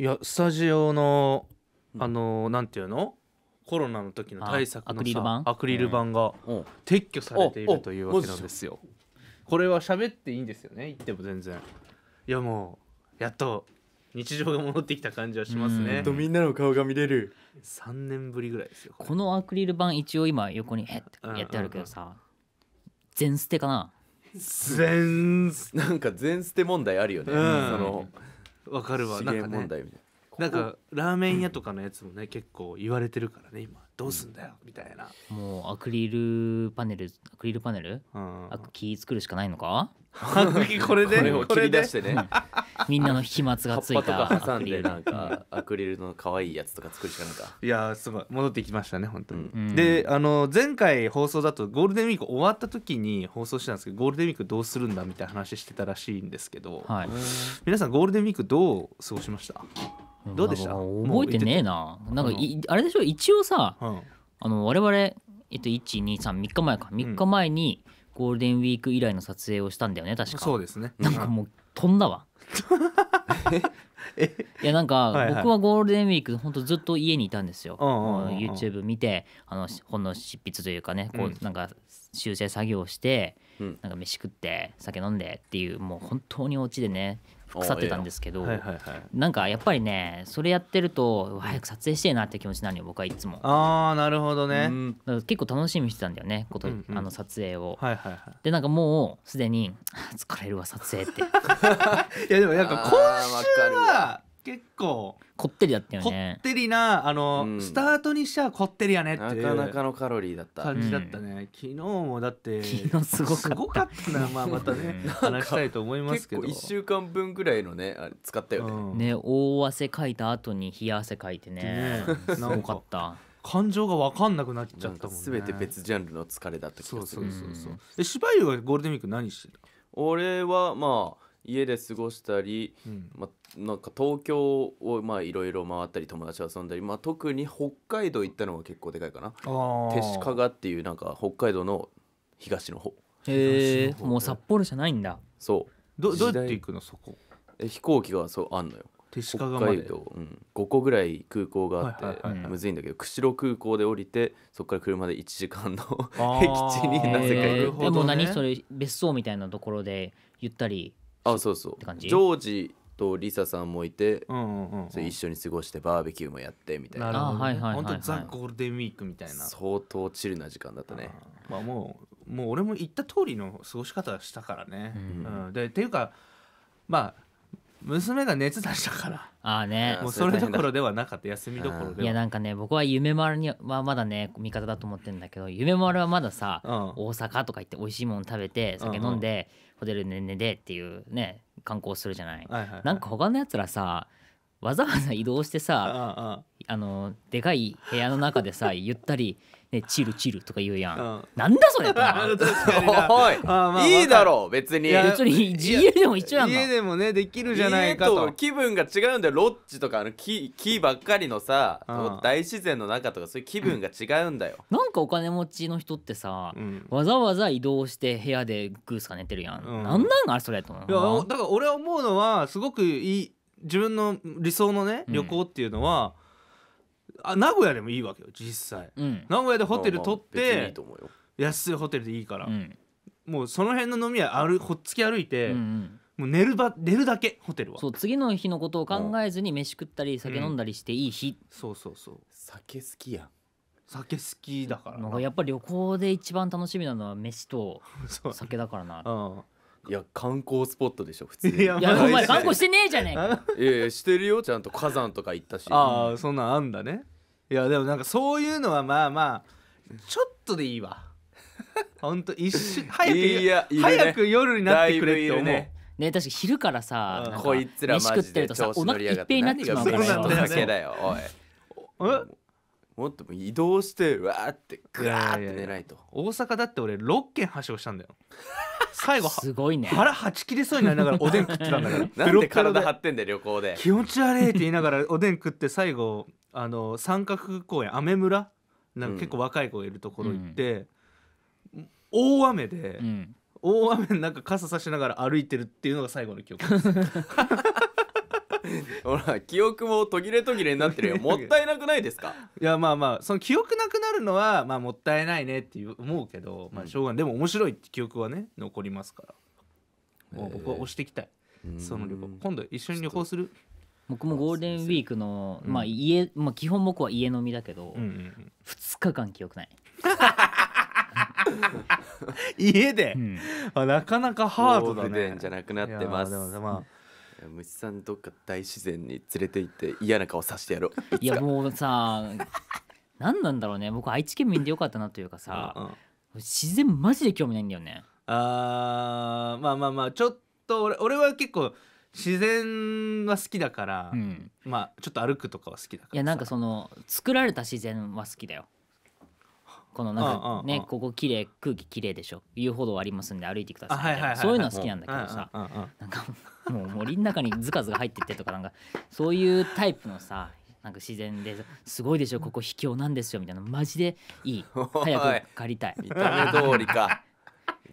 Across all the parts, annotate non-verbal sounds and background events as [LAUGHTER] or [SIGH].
いやスタジオのあのー、なんていうのコロナの時の対策のアクリル板アクリル板が撤去されているというわけなんですよ。これは喋っていいんですよね言っても全然。いやもうやっと日常が戻ってきた感じはしますね。とみんなの顔が見れる。三年ぶりぐらいですよ。このアクリル板一応今横にへってやってあるけどさ、全捨てかな。全 [LAUGHS] なんか全捨て問題あるよね。その。わかるわ資源問ね題みたいなんかラーメン屋とかのやつもね、結構言われてるからね今どうすんだよみたいな、もうアクリルパネルアクリルパネルうん、あ木作るしかないのかこれでこれを切り出してね [LAUGHS] みんなの飛沫がついぱとか挟んでなんかアクリルの可愛いやつとか作るしかないかいやーすごい戻ってきましたね本当に、うんであの前回放送だとゴールデンウィーク終わった時に放送したんですけどゴールデンウィークどうするんだみたいな話してたらしいんですけど、はい皆さんゴールデンウィークどう過ごしましたどうでした覚えてねえななんかい、あれでしょ一応さ、うん、あの我々、えっと、1233日前か3日前にゴールデンウィーク以来の撮影をしたんだよね確かそうですねなんかもう飛んだわ [LAUGHS] いやなんか僕はゴールデンウィーク本当ずっと家にいたんですよ、YouTube 見てあの本の執筆というかねこうなんか修正作業して、なんか飯食って酒飲んでっていうもう本当にお家でね腐ってたんですけど、はいはい、なんかやっぱりねそれやってると早く撮影してえなって気持ちになるよ僕はいつもああなるほどね、うん、結構楽しみにしてたんだよねこと、うんうん、あの撮影を、はいはいはい、でなんかもうすでに疲れるわ撮影って [LAUGHS] いやでもなんか今週は結構こってりだったよねこってりなあの、うんスタートにしちゃこってりやねってないうかなかのカロリーだった感じだったね、昨日もだって昨日すごかったかったな、まあ、またね話したいと思います結構1週間分ぐらいのねあれ使ったよね、うんね大汗かいた後に冷や汗かいてねねすなごかった感情が分かんなくなっちゃったもんね全て別ジャンルの疲れだった気がすそうそうそうそう、うんで芝居はゴールデンウィーク何してた俺はまあ家で過ごしたり、うん、ま、なんか東京をいろいろ回ったり友達と遊んだり、まあ、特に北海道行ったのが結構でかいかな弟子加っていうなんか北海道の東の方へえもう札幌じゃないんだそうどどうやって行くのそこえ飛行機がそうあんのよ北海道、うん、5個ぐらい空港があって、むずいんだけど釧路空港で降りてそこから車で1時間の僻 [LAUGHS] 地になぜか行くでも何それ別荘みたいなところでゆったりあそうそうジョージとリサさんもいて、うんうんうん、一緒に過ごしてバーベキューもやってみたいななるほど、ね、はいはいはい、はい、ザ・ゴールデンウィークみたいな相当チルな時間だったねまあもうもう俺も言った通りの過ごし方したからね、うん、うん、でっていうかまあ娘が熱出したからああねもうそれどころではなかった休みどころでいやなんかね僕は夢丸にはまだね味方だと思ってるんだけど夢丸はまださ、うん、大阪とか行って美味しいもの食べて酒飲んで、うんうんホテルねねでっていうね観光するじゃない,、はいはいはいなんか他のやつらさわざわざ移動してさああのでかい部屋の中でさゆったりね、チルチルとか言うやん、うん、なんだそれ [LAUGHS] まあ、いいだろう別に別に家でも一応やん家でもねできるじゃないかと気分が違うんだよロッチとかあの木木ばっかりのさ、うん、大自然の中とかそういう気分が違うんだよ、うん、なんかお金持ちの人ってさ、うん、わざわざ移動して部屋でグースか寝てるやん、うん、なんなんあれそれと思うだから俺思うのはすごくいい自分の理想のね旅行っていうのは、うんあ名古屋でもいいわけよ実際、うん、名古屋でホテル取って、まあまあいい安いホテルでいいから、うん、もうその辺の飲み屋るほっつき歩いて、うんうんもう寝るば寝るだけホテルはそう次の日のことを考えずに飯食ったり酒飲んだりしていい日、うん、そうそうそう酒好きやん酒好きだからやっぱり旅行で一番楽しみなのは飯と [LAUGHS] 酒だからな、うん、いや観光スポットでしょ普通にいやいやお前観光してねえじゃねえかいやいやしてるよちゃんと火山とか行ったしああそんなんあんだねいやでもなんかそういうのはまあまあちょっとでいいわ [LAUGHS] ほんと一瞬早くいや、ね、早く夜になってくれって思うねね確か昼からさ、こいつら飯食ってるとさお腹いっぺいになってしまうからそうなんだよおいえもっとも移動してわーってグワーって寝ないと大阪だって俺6軒発症したんだよ [LAUGHS] 最後すごいね腹はち切れそうになりながらおでん食ってたんだからなんで体張ってんだよ旅行で気持ち悪いって言いながらおでん食って最後あの三角公園雨村なんか結構若い子がいるところ行って、うん、大雨で、うん、大雨の中傘さしながら歩いてるっていうのが最後の記憶です [LAUGHS] [LAUGHS] ほら記憶も途切れ途切れになってるよ [LAUGHS] もったいなくないですかいやまあまあその記憶なくなるのはまあもったいないねって思うけど、まあ、しょうがない、ん、でも面白いって記憶はね残りますから、えー、僕は押していきたいその旅行今度一緒に旅行する僕もゴールデンウィークの、まあ家、まあ、基本僕は家飲みだけど、2日間記憶ない [LAUGHS] 家で、うん、なかなかハードだねじゃなくなってます、まあ虫さんどっか大自然に連れて行って嫌な顔させてやろういやもうさ何なんだろうね僕愛知県民でよかったなというかさ、うんうん、自然マジで興味ないんだよねあーまあまあまあちょっと俺俺は結構自然は好きだから、うん、まあちょっと歩くとかは好きだからいやなんかその作られた自然は好きだよこのなんかねここ綺麗空気綺麗でしょ遊歩道ありますんで歩いてくださいそういうのは好きなんだけどさなんかもう森の中にずかずか入ってってとかなんかそういうタイプのさなんか自然ですごいでしょここ秘境なんですよみたいなマジでいい早く借りたい見た目通りか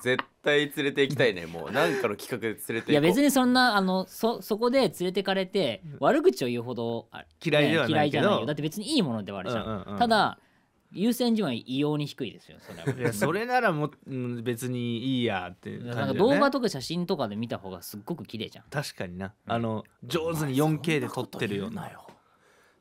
絶対連れて行きたいねもうなんかの企画で連れていや別にそんなあのそそこで連れてかれて悪口を言うほど、ね、嫌いではない嫌いじゃないよだって別にいいものではあるじゃん、ただ優先順位は異様に低いですよそれはいやそれならも別にいいやって感じ、ね、なんか動画とか写真とかで見た方がすっごく綺麗じゃん確かにな、うん、あの上手に 4K で撮ってるようなよ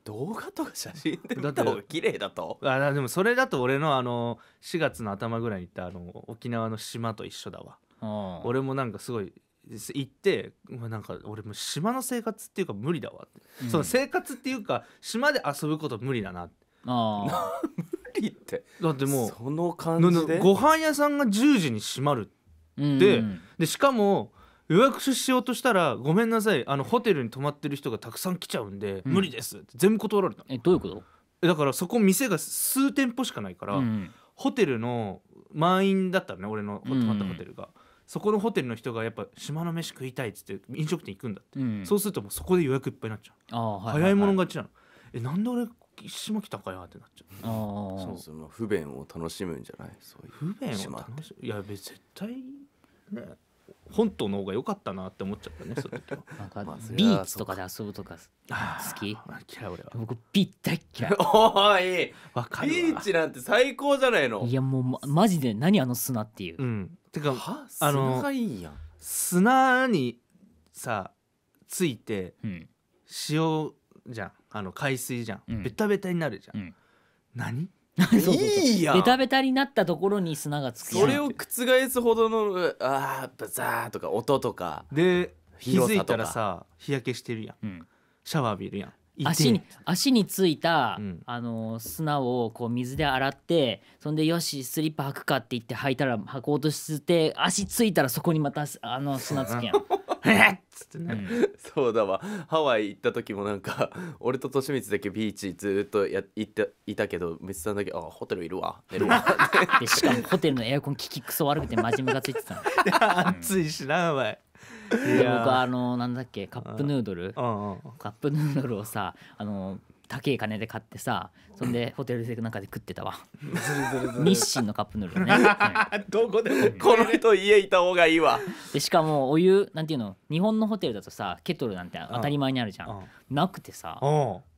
動画とか写真で見た方が綺麗だとあでもそれだと俺のあの4月の頭ぐらいに行ったあの沖縄の島と一緒だわ、うん、俺もなんかすごい行ってなんか俺も島の生活っていうか無理だわうん、その生活っていうか島で遊ぶこと無理だなってああ [LAUGHS] 理ってだってもうその感じでご飯屋さんが10時に閉まるって、でしかも予約しようとしたら「ごめんなさいあのホテルに泊まってる人がたくさん来ちゃうんで、うん、無理です」って全部断られたえどういうことだからそこ店が数店舗しかないから、うん、ホテルの満員だったのね俺の泊まったホテルが、うん、そこのホテルの人がやっぱ島の飯食いたいっつって飲食店行くんだって、そうするともうそこで予約いっぱいになっちゃう、はいはいはい、早い者勝ちなのえなんで俺下北かよってなっちゃうああ、そうそうまあ不便を楽しむんじゃないそういう不便を楽しむいや別絶対ね本島の方が良かったなって思っちゃったね [LAUGHS] そなんか、まあビーチとかで遊ぶとか好きあ嫌い俺は僕ビッタッキャおいわかるわビーチなんて最高じゃないのいやもうまマジで何あの砂っていう、うんてかはあのがいいやん砂にさついてうん塩じゃんあの海水じゃん、うんベタベタになるじゃん、うん何 [LAUGHS] いいやんベタベタになったところに砂がつくそれを覆すほどのああーバザーとか音とかで気付づいたらさ日焼けしてるやんうんシャワー浴びるやん足に足についた、うんあの砂をこう水で洗ってそんでよしスリッパ履くかって言って履いたら履こうとして足ついたらそこにまたあの砂つくやん [LAUGHS] えっつってね、そうだわハワイ行った時もなんか俺と利光だけビーチずっとや行っていたけど光さんだけ「あホテルいるわ寝るわ」[LAUGHS] でしかもホテルのエアコン効きクソ悪くて真面目がついてたの暑いしなお前。で僕あのなんだっけカップヌードル、うんうん、カップヌードルをさあの高い金で買ってさそんでホテルでなんかで食ってたわ日清のカップヌードルね、[LAUGHS] はい、どこでもこの人家いた方がいいわでしかもお湯なんていうの日本のホテルだとさケトルなんて当たり前にあるじゃん、なくてさ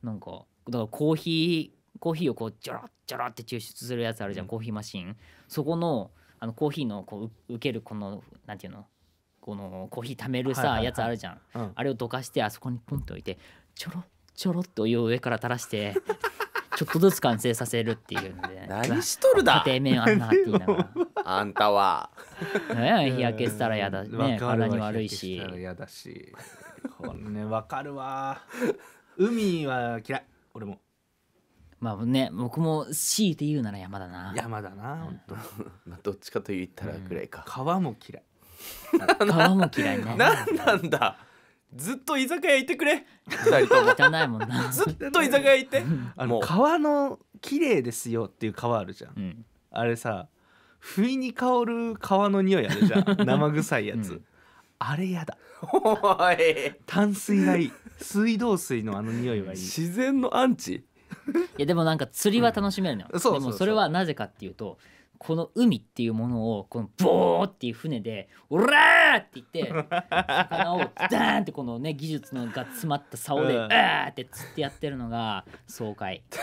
なんかだからコーヒーコーヒーをこうジョロジョロって抽出するやつあるじゃん、うん、コーヒーマシンそこのあのコーヒーのこう受けるこのなんていうのこのコーヒー貯めるさ、やつあるじゃん、うん、あれをどかしてあそこにポンと置いてちょろっちょろっとお湯を上から垂らして [LAUGHS] ちょっとずつ完成させるっていうので何しとるだ家庭面あんなって言いながら [LAUGHS] あんたは日焼けしたらやだね体に悪いし嫌だしこれねわかるわ海は嫌い俺もまあね僕も強いて言うなら山だな山だな、うん、まあどっちかと言ったらぐらいか、うん、川も嫌い川も嫌いね何なんだずっと居酒屋行ってくれいもんな [LAUGHS] ずっと居酒屋行ってあの川の綺麗ですよっていう川あるじゃん、うん、あれさ不意に香る川の匂いあるじゃん [LAUGHS] 生臭いやつ、うん、あれやだおい淡水がいい水道水のあの匂いはいい自然のアンチいやでもなんか釣りは楽しめるのよ、うん、でもそれはなぜかっていうと、そうそうそうこの海っていうものをこのボーっていう船で「オラー!」って言って魚をダーンってこのね技術のが詰まった竿で「うわ!」って釣ってやってるのが爽快 [LAUGHS]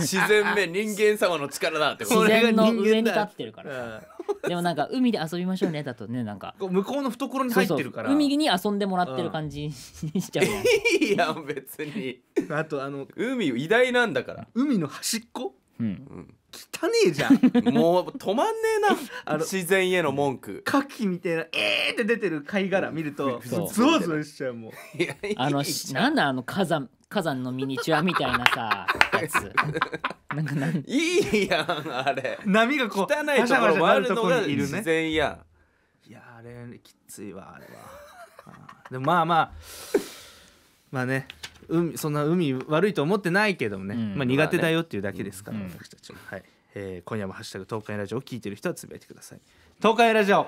自然面人間様の力だって自然の上に立ってるから、うん、でもなんか海で遊びましょうねだとねなんか向こうの懐に入ってるから海に遊んでもらってる感じにしちゃう、うん、いや別にあとあの海偉大なんだから海の端っこうん、うん汚ねえじゃん [LAUGHS] もう止まんねえなあの自然への文句カキみたいな「えー!」って出てる貝殻見るとゾワゾワしちゃうもうあのなんだあの火山火山のミニチュアみたいなさやつ [LAUGHS] なんかなんいいやんあれ波がこう汚いところもあるところにいるね自然やいやあれきついわあれは [LAUGHS] でもまあまあまあね海そんな海悪いと思ってないけどもね、うんまあ、苦手だよっていうだけですから、私たちも、はいえー、今夜も「ハッシュタグ東海ラジオ」を聞いてる人はつぶやいてください東海ラジオ